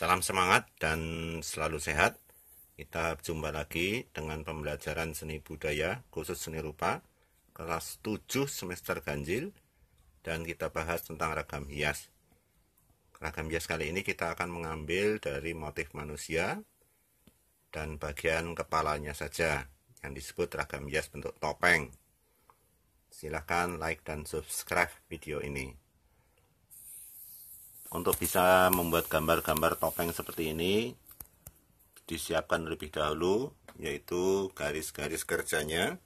Salam semangat dan selalu sehat. Kita jumpa lagi dengan pembelajaran seni budaya khusus seni rupa kelas 7 semester ganjil dan kita bahas tentang ragam hias. Ragam hias kali ini kita akan mengambil dari motif manusia dan bagian kepalanya saja yang disebut ragam hias bentuk topeng. Silahkan like dan subscribe video ini. Untuk bisa membuat gambar-gambar topeng seperti ini disiapkan lebih dahulu yaitu garis-garis kerjanya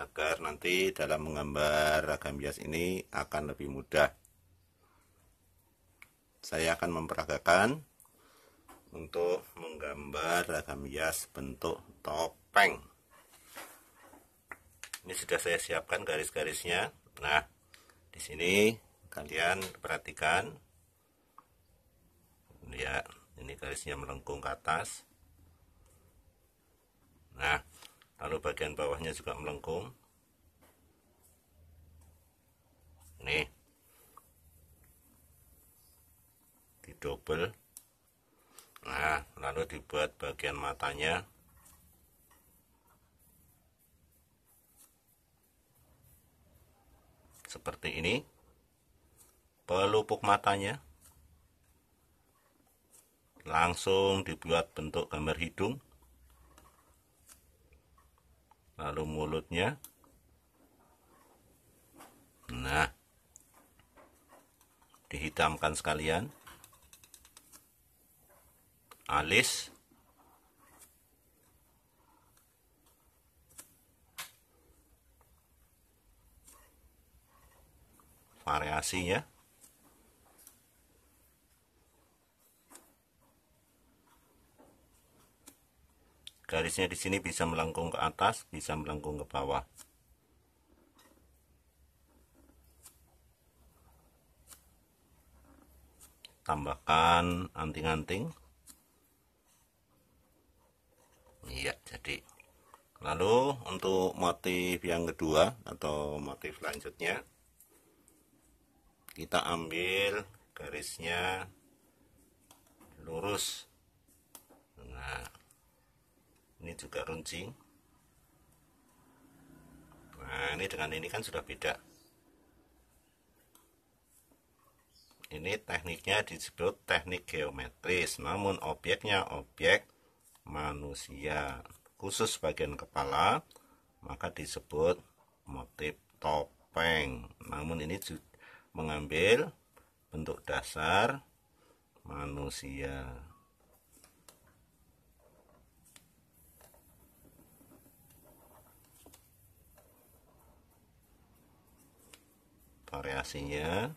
agar nanti dalam menggambar ragam bias ini akan lebih mudah. Saya akan memperagakan untuk menggambar ragam bias bentuk topeng. Ini sudah saya siapkan garis-garisnya. Nah, di sini kalian perhatikan ya ini garisnya melengkung ke atas nah lalu bagian bawahnya juga melengkung nih didobel nah lalu dibuat bagian matanya seperti ini pelupuk matanya langsung dibuat bentuk gambar hidung lalu mulutnya nah dihitamkan sekalian alis variasinya garisnya di sini bisa melengkung ke atas bisa melengkung ke bawah tambahkan anting-anting iya jadi lalu untuk motif yang kedua atau motif lanjutnya, kita ambil garisnya lurus nah ini juga runcing nah ini dengan ini kan sudah beda ini tekniknya disebut teknik geometris namun obyeknya obyek manusia khusus bagian kepala maka disebut motif topeng namun ini mengambil bentuk dasar manusia variasinya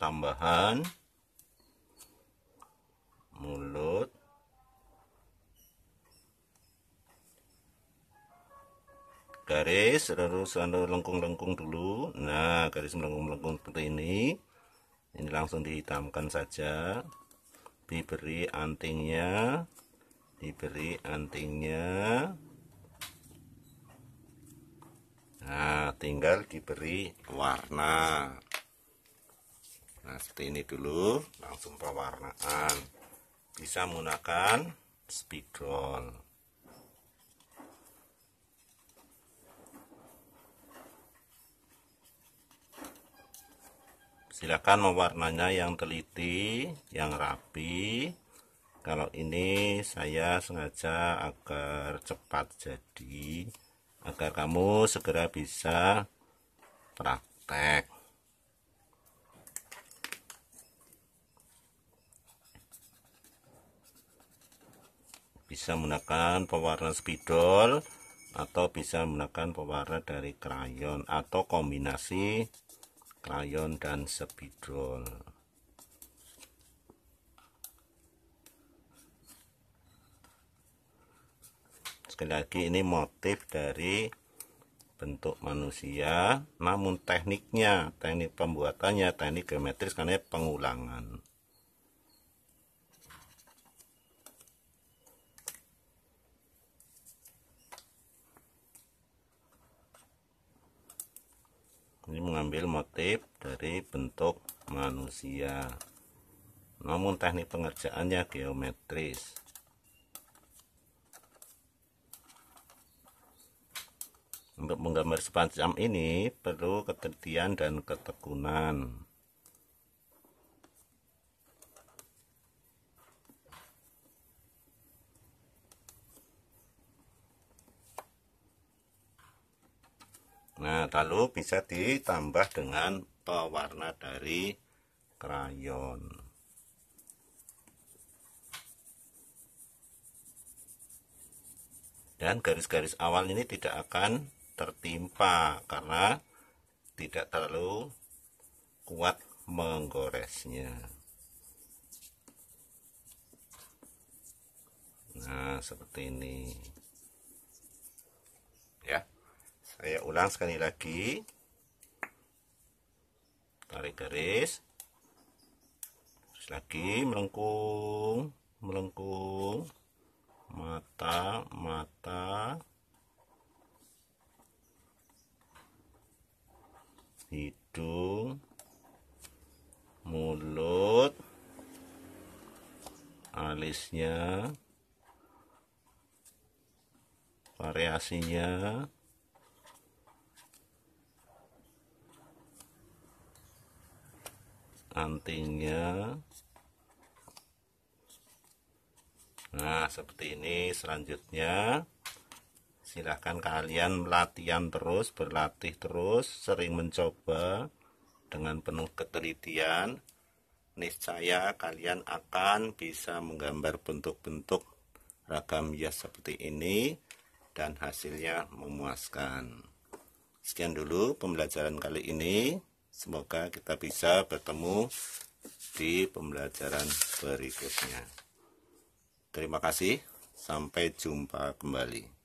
tambahan mulut garis terus anda lengkung-lengkung dulu nah garis melengkung-lengkung seperti ini ini langsung dihitamkan saja diberi antingnya diberi antingnya Nah, tinggal diberi warna. Nah, seperti ini dulu, langsung pewarnaan. Bisa menggunakan spidol. Silakan mewarnanya yang teliti, yang rapi. Kalau ini saya sengaja agar cepat jadi agar kamu segera bisa praktek bisa menggunakan pewarna spidol atau bisa menggunakan pewarna dari krayon atau kombinasi krayon dan spidol sekali lagi ini motif dari bentuk manusia namun tekniknya teknik pembuatannya teknik geometris karena pengulangan ini mengambil motif dari bentuk manusia namun teknik pengerjaannya geometris Untuk menggambar sepanjang ini perlu ketertian dan ketekunan. Nah, lalu bisa ditambah dengan pewarna dari krayon. Dan garis-garis awal ini tidak akan tertimpa karena tidak terlalu kuat menggoresnya nah seperti ini ya saya ulang sekali lagi tarik garis terus lagi melengkung melengkung mata mata hidung mulut alisnya variasinya antingnya nah seperti ini selanjutnya silahkan kalian latihan terus berlatih terus sering mencoba dengan penuh ketelitian niscaya kalian akan bisa menggambar bentuk-bentuk ragam hias seperti ini dan hasilnya memuaskan. Sekian dulu pembelajaran kali ini. Semoga kita bisa bertemu di pembelajaran berikutnya. Terima kasih, sampai jumpa kembali.